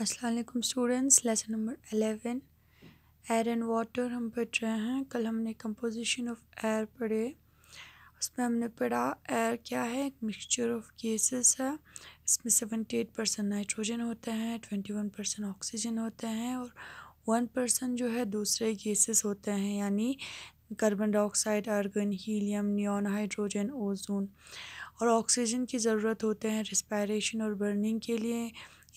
Aslam students lesson number eleven air and water हम पढ़ रहे हैं कल हमने कंपोजिशन ऑफ एयर पढ़े उसमें हमने पढ़ा एयर क्या है एक मिक्सचर ऑफ गैसेस है इसमें सेवेंटी एट परसेंट नाइट्रोजन होते हैं ट्वेंटी वन परसेंट ऑक्सीजन होते हैं और वन परसेंट जो है दूसरे गैसेस होते हैं यानी carbon dioxide argon helium neon hydrogen ozone और ऑक्सीजन की ज़रूरत होते हैं रिस्पायरेशन और बर्निंग के लिए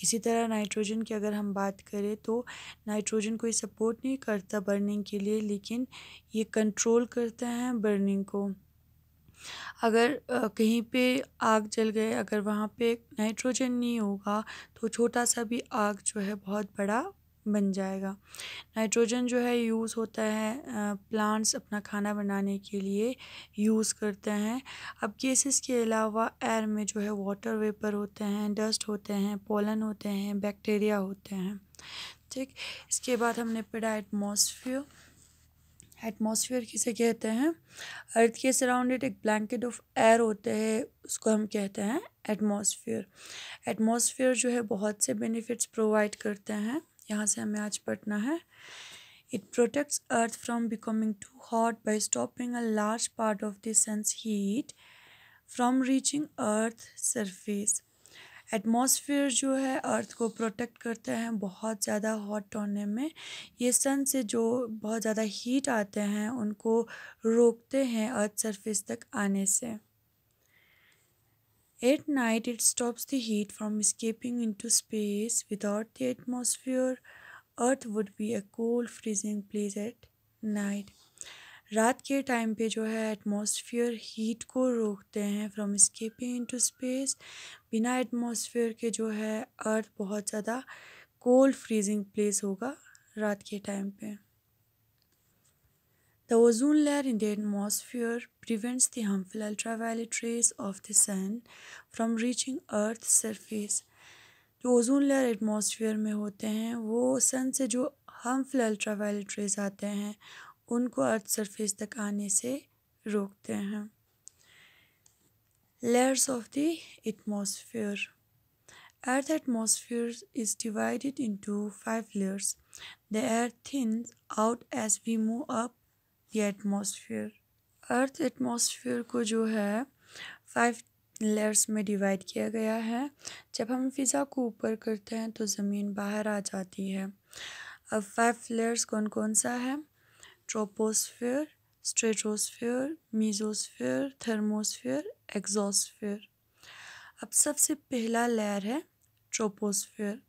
इसी तरह नाइट्रोजन की अगर हम बात करें तो नाइट्रोजन कोई सपोर्ट नहीं करता बर्निंग के लिए लेकिन ये कंट्रोल करता है बर्निंग को अगर कहीं पे आग जल गए अगर वहाँ पे नाइट्रोजन नहीं होगा तो छोटा सा भी आग जो है बहुत बड़ा बन जाएगा नाइट्रोजन जो है यूज़ होता है प्लांट्स अपना खाना बनाने के लिए यूज़ करते हैं अब गैसेस के अलावा एयर में जो है वाटर वेपर होते हैं डस्ट होते हैं पोलन होते हैं बैक्टीरिया होते हैं ठीक इसके बाद हमने पढ़ा एटमोसफियर एटमॉस्फेयर किसे कहते हैं अर्थ के सराउंडेड एक ब्लैंकेट ऑफ एयर होते हैं उसको हम कहते हैं एटमॉस्फेयर एटमॉस्फेयर जो है बहुत से बेनिफिट्स प्रोवाइड करते हैं यहाँ से हमें आज पढ़ना है it protects Earth from becoming too hot by stopping a large part of the sun's heat from reaching Earth surface atmosphere जो है अर्थ को प्रोटेक्ट करते हैं बहुत ज़्यादा हॉट होने में ये सन से जो बहुत ज़्यादा हीट आते हैं उनको रोकते हैं अर्थ सरफेस तक आने से At night, it stops the heat from escaping into space. Without the atmosphere, Earth would be a cold freezing place at night रात के टाइम पे जो है एटमॉस्फेयर हीट को रोकते हैं फ्रॉम स्केपिंग इनटू स्पेस बिना एटमॉस्फेयर के जो है अर्थ बहुत ज़्यादा कोल्ड फ्रीजिंग प्लेस होगा रात के टाइम पे The ozone layer in the atmosphere prevents the harmful ultraviolet rays of the sun from reaching Earth's surface. जो ओजोन लेयर एटमोसफियर में होते हैं वो सन से जो हार्मफुल अल्ट्रावायलेट रेज आते हैं उनको अर्थ सरफेस तक आने से रोकते हैं layers of the atmosphere Earth atmosphere is divided into five layers the air thin out as we move up the atmosphere Earth atmosphere को जो है फाइव लेयर्स में डिवाइड किया गया है जब हम फ़िज़ा को ऊपर करते हैं तो ज़मीन बाहर आ जाती है अब फाइव लेयर्स कौन कौन सा है troposphere stratosphere mesosphere thermosphere exosphere अब सबसे पहला लेयर है troposphere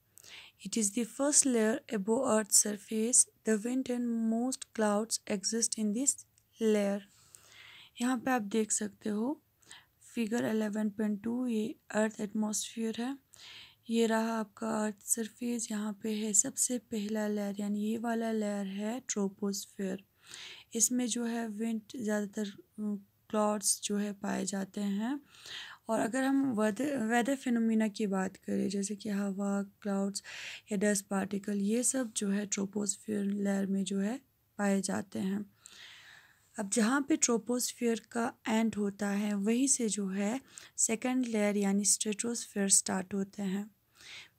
It is the first layer above Earth's surface. The wind and most clouds exist in this layer. यहाँ पे आप देख सकते हो फिगर टू ये अर्थ एटमोसफियर है ये रहा आपका अर्थ सरफेस यहाँ पे है सबसे पहला लेयर यानी ये वाला लेयर है ट्रोपोस्फेयर इसमें जो है विंट ज़्यादातर क्लॉड्स जो है पाए जाते हैं और अगर हम वेदर वेदर फिनोमिना की बात करें जैसे कि हवा क्लाउड्स या डस्ट पार्टिकल ये सब जो है ट्रोपोस्फियर लेयर में जो है पाए जाते हैं अब जहाँ पे ट्रोपोस्फियर का एंड होता है वहीं से जो है सेकेंड लेयर यानी स्ट्रेटोस्फियर स्टार्ट होते हैं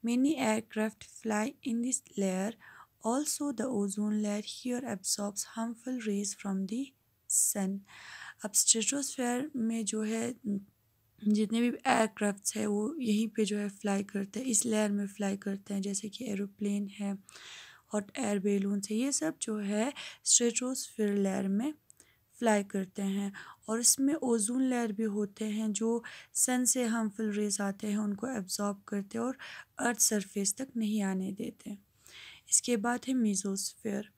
many aircraft fly in this layer also the ozone layer here absorbs harmful rays from the sun अब स्ट्रेटोस्फेयर में जो है जितने भी एयरक्राफ्ट्स है वो यहीं पे जो है फ्लाई करते हैं इस लेयर में फ्लाई करते हैं जैसे कि एरोप्लेन है हॉट एयर बेलून है ये सब जो है स्ट्रेटोसफेयर लेयर में फ्लाई करते हैं और इसमें ओजोन लेयर भी होते हैं जो सन से हार्मफुल रेज आते हैं उनको एब्जॉर्ब करते और अर्थ सरफेस तक नहीं आने देते इसके बाद है मीजोस्फेयर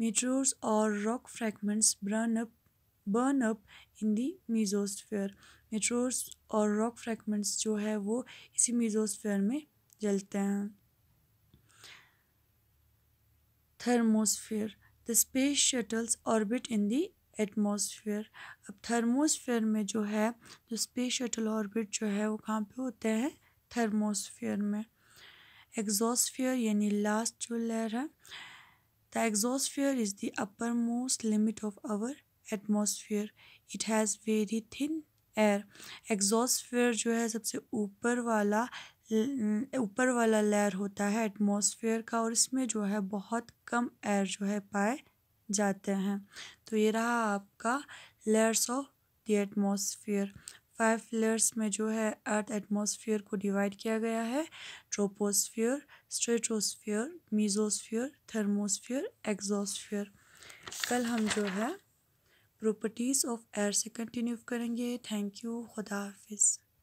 मीटर्स और rock fragments burn up burn up in the mesosphere meteors और रॉक फ्रैगमेंट्स जो है वो इसी मीजोस्फेयर में जलते हैं thermosphere the space shuttles orbit in the atmosphere अब थर्मोस्फेयर में जो है जो स्पेस शटल ऑर्बिट जो है वो कहाँ पे होते हैं थर्मोस्फेयर में एग्जॉस्फेयर यानी लास्ट जो लेयर है the exosphere is the upper most limit of our atmosphere it has very thin air exosphere जो है सबसे ऊपर वाला ऊपर वाला लेयर होता है एटमॉस्फेयर का और इसमें जो है बहुत कम एयर जो है पाए जाते हैं तो ये रहा आपका layers of the atmosphere five layers में जो है अर्थ एटमॉस्फेयर को डिवाइड किया गया है troposphere stratosphere mesosphere thermosphere exosphere कल हम जो है प्रॉपर्टीज़ ऑफ एयर से कंटिन्यू करेंगे थैंक यू खुदा हाफिज़